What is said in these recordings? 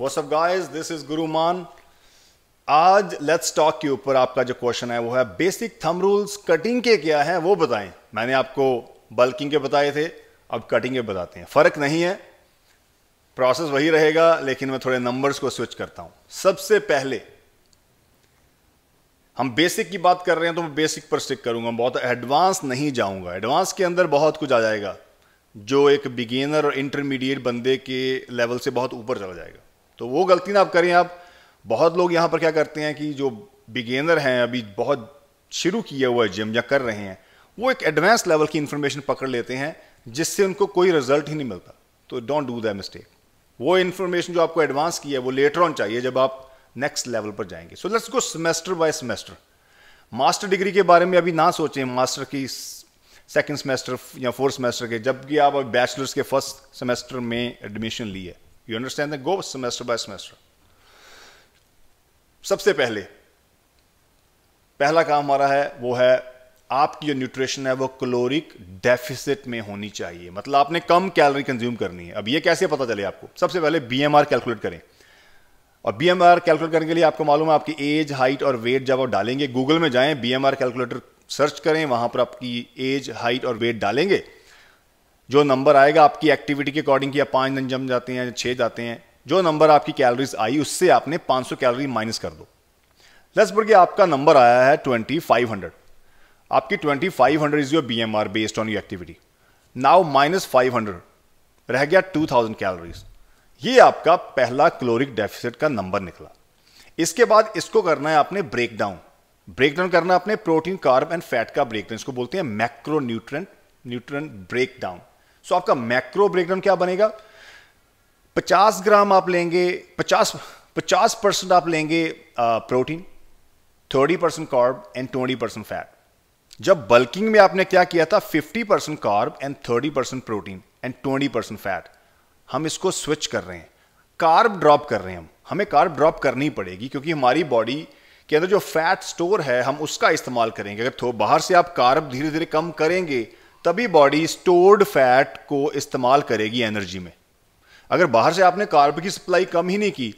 What's up guys? This is Guru Man. आज let's talk के ऊपर आपका जो क्वेश्चन है वो है बेसिक थम रूल्स कटिंग के क्या है वो बताएं मैंने आपको बल्किंग के बताए थे अब कटिंग के बताते हैं फर्क नहीं है प्रोसेस वही रहेगा लेकिन मैं थोड़े नंबर्स को स्विच करता हूं सबसे पहले हम बेसिक की बात कर रहे हैं तो मैं बेसिक पर स्टिक करूंगा बहुत एडवांस नहीं जाऊंगा एडवांस के अंदर बहुत कुछ आ जाएगा जो एक बिगेनर और इंटरमीडिएट बंदे के लेवल से बहुत ऊपर चला जाएगा तो वो गलती ना आप करें आप बहुत लोग यहाँ पर क्या करते हैं कि जो बिगेनर हैं अभी बहुत शुरू किया हुआ जिम या कर रहे हैं वो एक एडवांस लेवल की इन्फॉर्मेशन पकड़ लेते हैं जिससे उनको कोई रिजल्ट ही नहीं मिलता तो डोंट डू द मिस्टेक वो इन्फॉर्मेशन जो आपको एडवांस की है वो लेटर ऑन चाहिए जब आप नेक्स्ट लेवल पर जाएंगे so let's go semester by semester master degree के बारे में अभी ना सोचें मास्टर की सेकेंड सेमेस्टर या फोर्थ सेमेस्टर के जबकि आप बैचलर्स के फर्स्ट सेमेस्टर में एडमिशन ली है you understand the go semester by semester सबसे पहले पहला काम हमारा है वो है आपकी जो न्यूट्रिशन है वो क्लोरिक डेफिसिट में होनी चाहिए मतलब आपने कम कैलोरी कंज्यूम करनी है अब ये कैसे पता चले आपको सबसे पहले बीएमआर कैलकुलेट करें और बीएमआर कैलकुलेट करने के लिए आपको मालूम है आपकी एज हाइट और वेट जब आप डालेंगे गूगल में जाएं बीएमआर कैलकुलेटर सर्च करें वहां पर आपकी एज हाइट और वेट डालेंगे जो नंबर आएगा आपकी एक्टिविटी के अकॉर्डिंग की आप पाँच दिन जम जाते हैं छः जाते हैं जो नंबर आपकी कैलोरीज आई उससे आपने 500 कैलोरी माइनस कर दो लेट्स के आपका नंबर आया है 2500 आपकी 2500 is your BMR based on your activity now minus hundred रह गया 2000 कैलोरीज ये आपका पहला क्लोरिक डेफिसिट का नंबर निकला इसके बाद इसको करना है आपने ब्रेक डाउन ब्रेक डाउन करना अपने प्रोटीन कार्ब एंड फैट का ब्रेक डाउन इसको बोलते हैं macro nutrient nutrient break down so आपका मैक्रो ब्रेकडाउन क्या बनेगा 50 ग्राम आप लेंगे 50 50 परसेंट आप लेंगे protein 30 percent carb and 20 percent fat जब बल्किंग में आपने क्या किया था 50 percent carb and 30 percent protein and 20 percent fat हम इसको स्विच कर रहे हैं कार्ब ड्रॉप कर रहे हैं हम हमें कार्ब ड्रॉप करनी पड़ेगी क्योंकि हमारी बॉडी के अंदर जो फैट स्टोर है हम उसका इस्तेमाल करेंगे अगर तो बाहर से आप कार्ब धीरे धीरे कम करेंगे तभी बॉडी स्टोर्ड फैट को इस्तेमाल करेगी एनर्जी में अगर बाहर से आपने कार्ब की सप्लाई कम ही नहीं की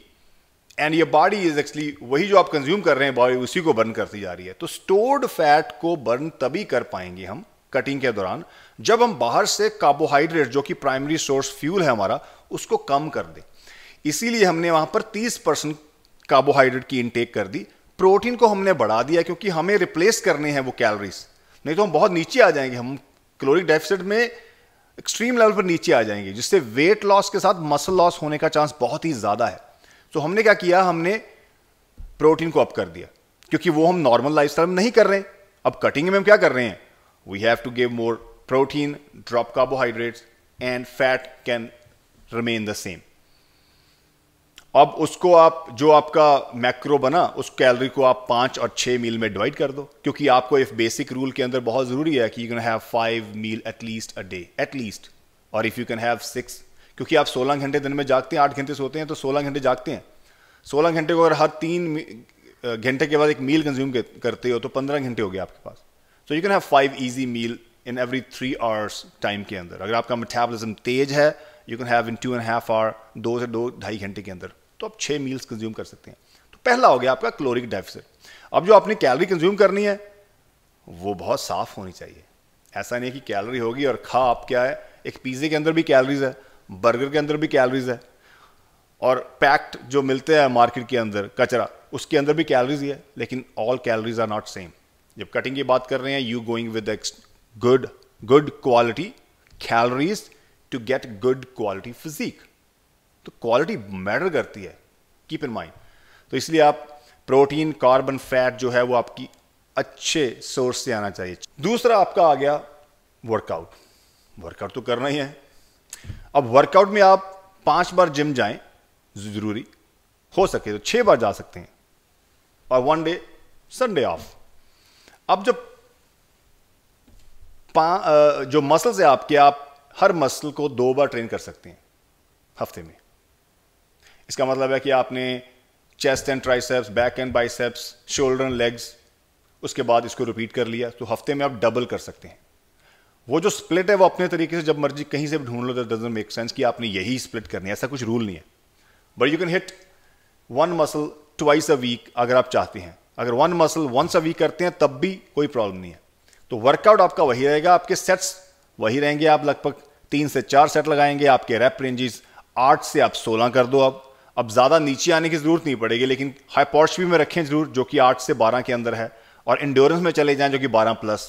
एंड ये बॉडी इज एक्चुअली वही जो आप कंज्यूम कर रहे हैं बॉडी उसी को बर्न करती जा रही है तो स्टोर्ड फैट को बर्न तभी कर पाएंगे हम कटिंग के दौरान जब हम बाहर से कार्बोहाइड्रेट जो कि प्राइमरी सोर्स फ्यूल है हमारा उसको कम कर दें इसीलिए हमने वहां पर 30 परसेंट कार्बोहाइड्रेट की इनटेक कर दी प्रोटीन को हमने बढ़ा दिया क्योंकि हमें रिप्लेस करने हैं वो कैलोरीज नहीं तो हम बहुत नीचे आ जाएंगे हम क्लोरिक डेफिसिट में एक्सट्रीम लेवल पर नीचे आ जाएंगे जिससे वेट लॉस के साथ मसल लॉस होने का चांस बहुत ही ज़्यादा है तो हमने क्या किया हमने प्रोटीन को अप कर दिया क्योंकि वो हम नॉर्मल लाइफ में नहीं कर रहे हैं अब कटिंग में हम क्या कर रहे हैं we have to give more protein drop carbohydrates and fat can remain the same अब उसको आप जो आपका मैक्रो बना उस कैलोरी को आप पाँच और छः मील में डिवाइड कर दो क्योंकि आपको इफ बेसिक रूल के अंदर बहुत ज़रूरी है कि you can have five meal at least a day at least और if you can have six क्योंकि आप सोलह घंटे दिन में जागते हैं आठ घंटे सोते हैं तो सोलह घंटे जागते हैं सोलह घंटे को अगर हर तीन घंटे के बाद एक मील कंज्यूम करते हो तो पंद्रह घंटे हो गए आपके पास so you can have five easy meal in every three hours time के अंदर अगर आपका मेटाबॉलिज्म तेज है you can have in two and half hour दो से दो ढाई घंटे के अंदर तो आप छः मील्स कंज्यूम कर सकते हैं तो पहला हो गया आपका क्लोरिक डेफिसिट अब जो आपने कैलरी कंज्यूम करनी है वो बहुत साफ होनी चाहिए ऐसा नहीं है कि कैलरी होगी और खा आप क्या है एक पिज़्ज़े के अंदर भी कैलरीज है बर्गर के अंदर भी कैलरीज है और पैक्ड जो मिलते हैं मार्केट के अंदर कचरा उसके अंदर भी कैलरीज ही है लेकिन all calories are not same जब कटिंग की बात कर रहे हैं you going with good good quality calories to get good quality physique तो क्वालिटी मैटर करती है कीप इन माइंड तो इसलिए आप प्रोटीन कार्बन फैट जो है वो आपकी अच्छे सोर्स से आना चाहिए दूसरा आपका आ गया वर्कआउट वर्कआउट तो करना ही है अब वर्कआउट में आप पांच बार जिम जाएं जरूरी हो सके तो छह बार जा सकते हैं और वन डे संडे ऑफ अब जब जो मसल्स है आपके आप हर मसल को दो बार ट्रेन कर सकते हैं हफ्ते में इसका मतलब है कि आपने chest and triceps back and biceps shoulder and legs उसके बाद इसको रिपीट कर लिया तो हफ्ते में आप डबल कर सकते हैं वो जो स्प्लिट है वो अपने तरीके से जब मर्जी कहीं से भी ढूंढ लो तो डजेंट मेक सेंस कि आपने यही स्प्लिट करनी है ऐसा कुछ रूल नहीं है but you can hit one muscle twice a week अगर आप चाहते हैं अगर one muscle once a week करते हैं तब भी कोई प्रॉब्लम नहीं है तो वर्कआउट आपका वही रहेगा आपके सेट्स वही रहेंगे आप लगभग तीन से चार सेट लगाएंगे आपके रैप रेंजेस आठ से आप सोलह कर दो अब अब ज़्यादा नीचे आने की ज़रूरत नहीं पड़ेगी लेकिन हाई पॉर्च भी में रखें ज़रूर जो कि आठ से बारह के अंदर है और इंड्योरेंस में चले जाएं जो कि बारह प्लस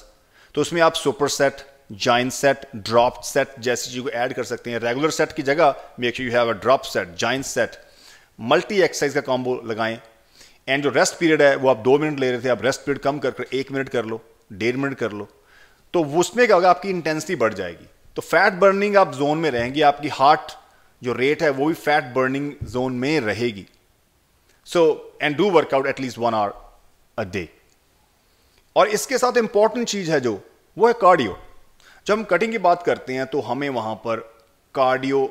तो उसमें आप super set join set drop set जैसी चीज़ को ऐड कर सकते हैं रेगुलर सेट की जगह make you have a drop set join set multi exercise का कॉम्बो लगाएं एंड जो रेस्ट पीरियड है वो आप दो मिनट ले रहे थे आप रेस्ट पीरियड कम कर एक मिनट कर लो डेढ़ मिनट कर लो तो उसमें क्या होगा आपकी इंटेंसिटी बढ़ जाएगी तो फैट बर्निंग आप जोन में रहेंगी आपकी हार्ट जो रेट है वो भी फैट बर्निंग जोन में रहेगी so and do workout at least one hour a day और इसके साथ इंपॉर्टेंट चीज है जो वो है कार्डियो जब हम कटिंग की बात करते हैं तो हमें वहां पर कार्डियो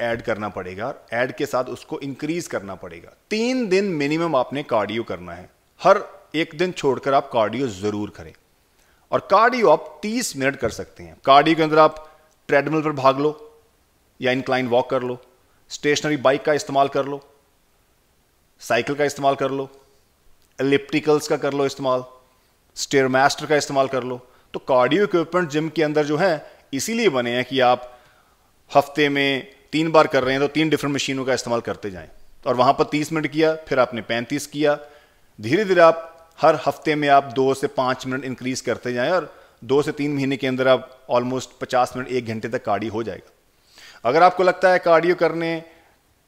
ऐड करना पड़ेगा ऐड के साथ उसको इंक्रीज करना पड़ेगा तीन दिन मिनिमम आपने कार्डियो करना है हर एक दिन छोड़कर आप कार्डियो जरूर करें और कार्डियो आप 30 मिनट कर सकते हैं कार्डियो के अंदर आप ट्रेडमिल पर भाग लो या इंक्लाइन वॉक कर लो स्टेशनरी बाइक का इस्तेमाल कर लो साइकिल का इस्तेमाल कर लो एलिप्टिकल्स का कर लो इस्तेमाल स्टेयर मास्टर का इस्तेमाल कर लो तो कार्डियो इक्विपमेंट जिम के अंदर जो है इसीलिए बने हैं कि आप हफ्ते में तीन बार कर रहे हैं तो तीन डिफरेंट मशीनों का इस्तेमाल करते जाएं और वहां पर 30 मिनट किया फिर आपने 35 किया धीरे धीरे आप हर हफ्ते में आप दो से पाँच मिनट इंक्रीज़ करते जाएं और दो से तीन महीने के अंदर आप ऑलमोस्ट पचास मिनट एक घंटे तक कार्डियो हो जाएगा अगर आपको लगता है कार्डियो करने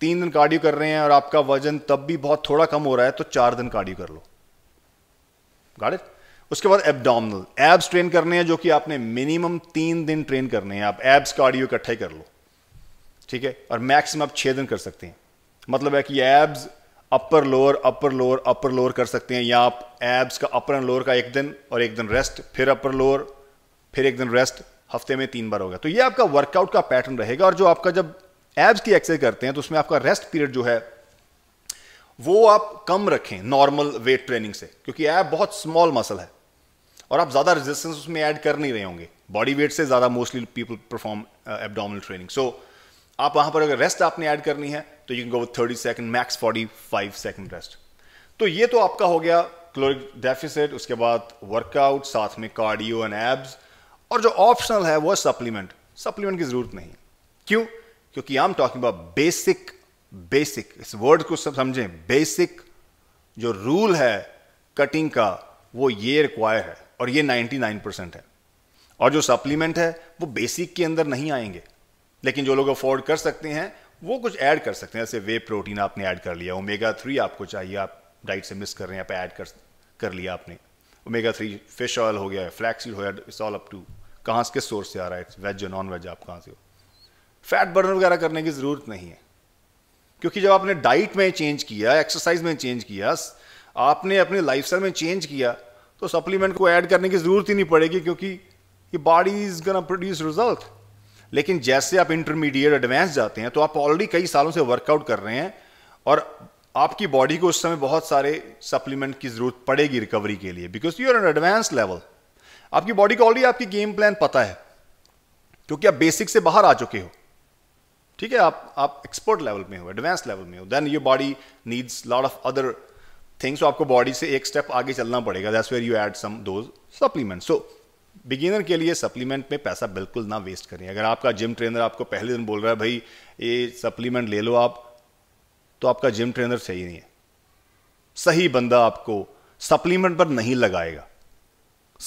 तीन दिन कार्डियो कर रहे हैं और आपका वजन तब भी बहुत थोड़ा कम हो रहा है तो चार दिन कार्डियो कर लो गाड़ी उसके बाद एबडामल एब्स ट्रेन करने हैं जो कि आपने मिनिमम तीन दिन ट्रेन करने हैं आप एब्स कार्डियो इकट्ठा ही कर लो ठीक है और मैक्सिमम आप छह दिन कर सकते हैं मतलब है कि abs upper lower upper lower upper lower कर सकते हैं या आप एब्स का अपर एंड लोअर का एक दिन और एक दिन रेस्ट फिर अपर लोअर फिर एक दिन रेस्ट हफ्ते में तीन बार होगा तो ये आपका वर्कआउट का पैटर्न रहेगा और जो आपका जब एब्स की एक्सरसाइज करते हैं तो उसमें आपका रेस्ट पीरियड जो है वो आप कम रखें नॉर्मल वेट ट्रेनिंग से क्योंकि ऐप बहुत स्मॉल मसल है और आप ज़्यादा रेजिस्टेंस उसमें ऐड कर नहीं रहे होंगे बॉडी वेट से ज़्यादा mostly people perform abdominal training so आप वहां पर अगर रेस्ट आपने ऐड करनी है तो you can go with thirty second max forty five second rest तो ये तो आपका हो गया क्लोरिक डेफिसिट उसके बाद वर्कआउट साथ में कार्डियो एंड एब्स और जो ऑप्शनल है वो सप्लीमेंट सप्लीमेंट की जरूरत नहीं क्यों क्योंकि I am talking about basic basic इस वर्ड को सब समझें बेसिक जो रूल है कटिंग का वो ये रिक्वायर है और ये 99 परसेंट है और जो सप्लीमेंट है वो बेसिक के अंदर नहीं आएंगे लेकिन जो लोग अफोर्ड कर सकते हैं वो कुछ ऐड कर सकते हैं जैसे वे प्रोटीन आपने ऐड कर लिया ओमेगा थ्री आपको चाहिए आप डाइट से मिस कर रहे हैं आप ऐड कर कर लिया आपने ओमेगा थ्री फिश ऑयल हो गया फ्लैक्स हो गया इट्स ऑल अप टू कहाँ से किस सोर्स से आ रहा है वेज या नॉन वेज आप कहाँ से हो फैट बर्न वगैरह करने की ज़रूरत नहीं है क्योंकि जब आपने डाइट में चेंज किया एक्सरसाइज में चेंज किया आपने अपने लाइफ में चेंज किया तो सप्लीमेंट को ऐड करने की ज़रूरत ही नहीं पड़ेगी क्योंकि ये body is gonna produce result लेकिन जैसे आप इंटरमीडिएट एडवांस जाते हैं तो आप ऑलरेडी कई सालों से वर्कआउट कर रहे हैं और आपकी बॉडी को उस समय बहुत सारे सप्लीमेंट की जरूरत पड़ेगी रिकवरी के लिए because you are an advance level आपकी बॉडी को ऑलरेडी आपकी गेम प्लान पता है क्योंकि आप बेसिक से बाहर आ चुके हो ठीक है आप आप एक्सपर्ट लेवल में हो एडवांस लेवल में हो then your body needs lot of other things आपको बॉडी से एक स्टेप आगे चलना पड़ेगा that's where you add some supplement so beginner के लिए सप्लीमेंट में पैसा बिल्कुल ना वेस्ट करें अगर आपका जिम ट्रेनर आपको पहले दिन बोल रहा है भाई ये सप्लीमेंट ले लो आप तो आपका जिम ट्रेनर सही नहीं है सही बंदा आपको सप्लीमेंट पर नहीं लगाएगा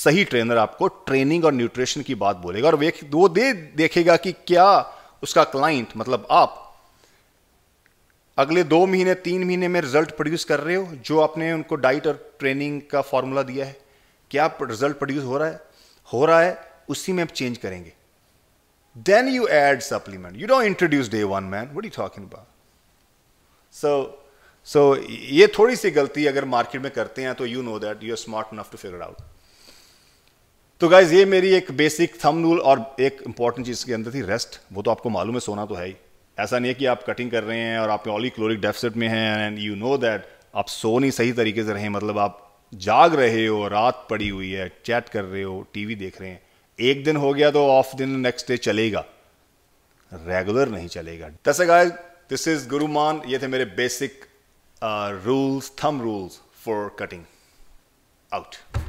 सही ट्रेनर आपको ट्रेनिंग और न्यूट्रिशन की बात बोलेगा और वो दे देखेगा कि क्या उसका क्लाइंट मतलब आप अगले दो महीने तीन महीने में रिजल्ट प्रोड्यूस कर रहे हो जो आपने उनको डाइट और ट्रेनिंग का फॉर्मूला दिया है क्या रिजल्ट प्रोड्यूस हो रहा है हो रहा है उसी में आप चेंज करेंगे then you add supplement you don't introduce day one man what you in बा सो सो ये थोड़ी सी गलती अगर मार्केट में करते हैं तो you know that you are smart enough to figure out तो गाइज ये मेरी एक बेसिक थम रूल और एक इंपॉर्टेंट चीज़ के अंदर थी रेस्ट वो तो आपको मालूम है सोना तो है ही ऐसा नहीं है कि आप कटिंग कर रहे हैं और आप ऑली क्लोरिक डेफिसिट में हैं एंड यू नो दैट आप सो नहीं सही तरीके से रहें मतलब आप जाग रहे हो रात पड़ी हुई है चैट कर रहे हो टीवी देख रहे हैं एक दिन हो गया तो ऑफ दिन नेक्स्ट डे चलेगा रेगुलर नहीं चलेगा दस गाय दिस इज गुरुमान ये थे मेरे basic rules thumb rules for cutting out